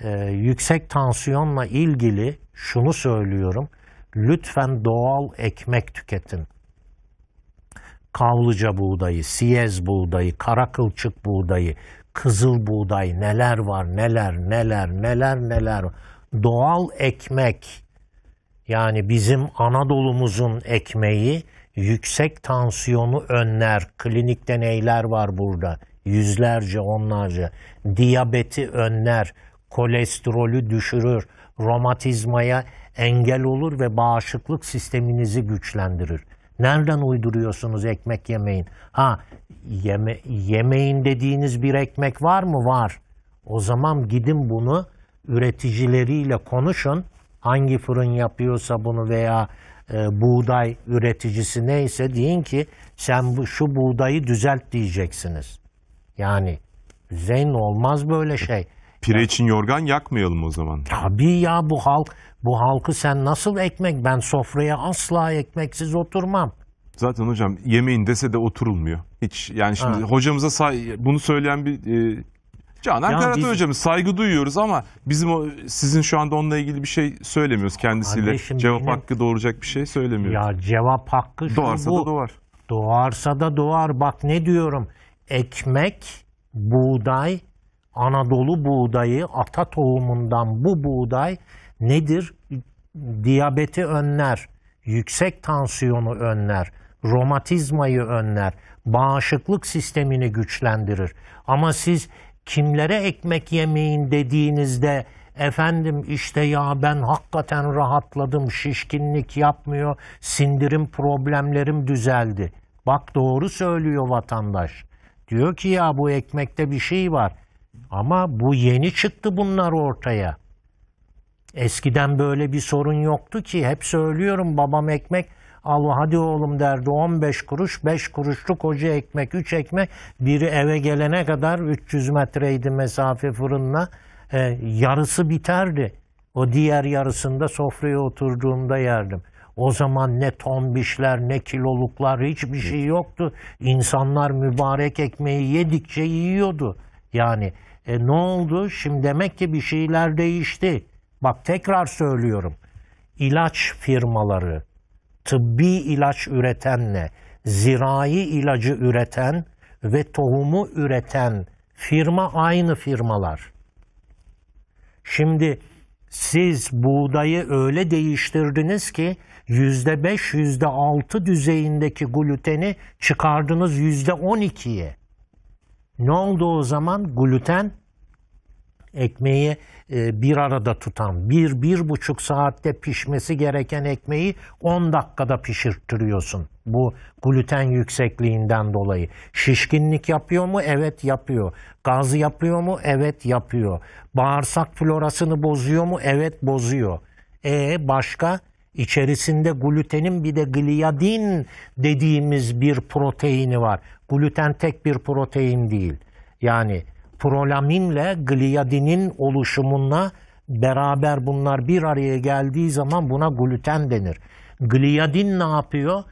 e, yüksek tansiyonla ilgili şunu söylüyorum. Lütfen doğal ekmek tüketin. Kavlıca buğdayı, siyez buğdayı, kara kılçık buğdayı, kızıl buğday neler var neler neler neler neler. Doğal ekmek yani bizim Anadolu'muzun ekmeği yüksek tansiyonu önler. Klinik deneyler var burada. Yüzlerce, onlarca. Diyabeti önler kolesterolü düşürür, romatizmaya engel olur ve bağışıklık sisteminizi güçlendirir. Nereden uyduruyorsunuz ekmek yemeyin? Ha yeme, yemeyin dediğiniz bir ekmek var mı? Var. O zaman gidin bunu üreticileriyle konuşun. Hangi fırın yapıyorsa bunu veya e, buğday üreticisi neyse deyin ki sen bu, şu buğdayı düzelt diyeceksiniz. Yani zeyn olmaz böyle şey. Pire için yorgan yakmayalım o zaman. Tabii ya bu halk bu halkı sen nasıl ekmek? Ben sofraya asla ekmeksiz oturmam. Zaten hocam yemeğin dese de oturulmuyor. Hiç yani şimdi Ha. hocamıza say- bunu söyleyen bir e, Canan Karatay biz- hocamız saygı duyuyoruz ama bizim o sizin şu anda onunla ilgili bir şey söylemiyoruz kendisiyle. Kardeşim Cevap benim- hakkı doğuracak bir şey söylemiyoruz. Ya cevap hakkı şu Doğarsa bu. da doğar. Doğarsa da doğar. Bak ne diyorum. Ekmek, buğday, Anadolu buğdayı, ata tohumundan bu buğday nedir? Diyabeti önler, yüksek tansiyonu önler, romatizmayı önler, bağışıklık sistemini güçlendirir. Ama siz kimlere ekmek yemeyin dediğinizde efendim işte ya ben hakikaten rahatladım, şişkinlik yapmıyor, sindirim problemlerim düzeldi. Bak doğru söylüyor vatandaş. Diyor ki ya bu ekmekte bir şey var. Ama bu yeni çıktı bunlar ortaya. Eskiden böyle bir sorun yoktu ki. Hep söylüyorum babam ekmek al hadi oğlum derdi 15 kuruş 5 kuruşluk koca ekmek 3 ekmek biri eve gelene kadar 300 metreydi mesafe fırınla e, yarısı biterdi. O diğer yarısında sofraya oturduğumda yerdim. O zaman ne tombişler ne kiloluklar hiçbir şey yoktu. İnsanlar mübarek ekmeği yedikçe yiyordu. Yani e, ne oldu? Şimdi demek ki bir şeyler değişti. Bak tekrar söylüyorum. İlaç firmaları, tıbbi ilaç üretenle, zirai ilacı üreten ve tohumu üreten firma aynı firmalar. Şimdi siz buğdayı öyle değiştirdiniz ki yüzde beş, yüzde altı düzeyindeki gluteni çıkardınız yüzde on ikiye. Ne oldu o zaman? Gluten ekmeği e, bir arada tutan, bir, bir buçuk saatte pişmesi gereken ekmeği 10 dakikada pişirttiriyorsun. Bu gluten yüksekliğinden dolayı. Şişkinlik yapıyor mu? Evet yapıyor. Gaz yapıyor mu? Evet yapıyor. Bağırsak florasını bozuyor mu? Evet bozuyor. E başka? içerisinde glutenin bir de gliadin dediğimiz bir proteini var. Gluten tek bir protein değil. Yani prolaminle gliadinin oluşumunla beraber bunlar bir araya geldiği zaman buna gluten denir. Gliadin ne yapıyor?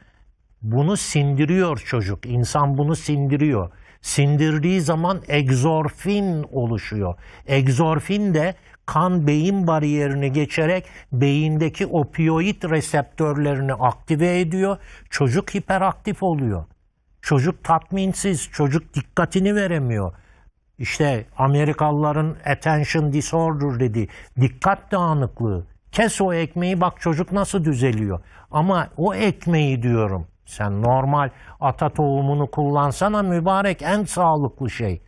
Bunu sindiriyor çocuk. İnsan bunu sindiriyor. Sindirdiği zaman egzorfin oluşuyor. Egzorfin de kan beyin bariyerini geçerek beyindeki opioid reseptörlerini aktive ediyor. Çocuk hiperaktif oluyor. Çocuk tatminsiz, çocuk dikkatini veremiyor. İşte Amerikalıların attention disorder dedi, dikkat dağınıklığı. Kes o ekmeği bak çocuk nasıl düzeliyor. Ama o ekmeği diyorum. Sen normal ata tohumunu kullansana mübarek en sağlıklı şey.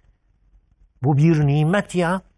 Bu bir nimet ya.